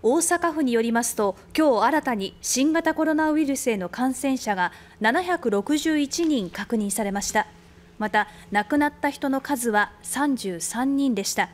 大阪府によりますと今日新たに新型コロナウイルスへの感染者が761人確認されましたまた亡くなった人の数は33人でした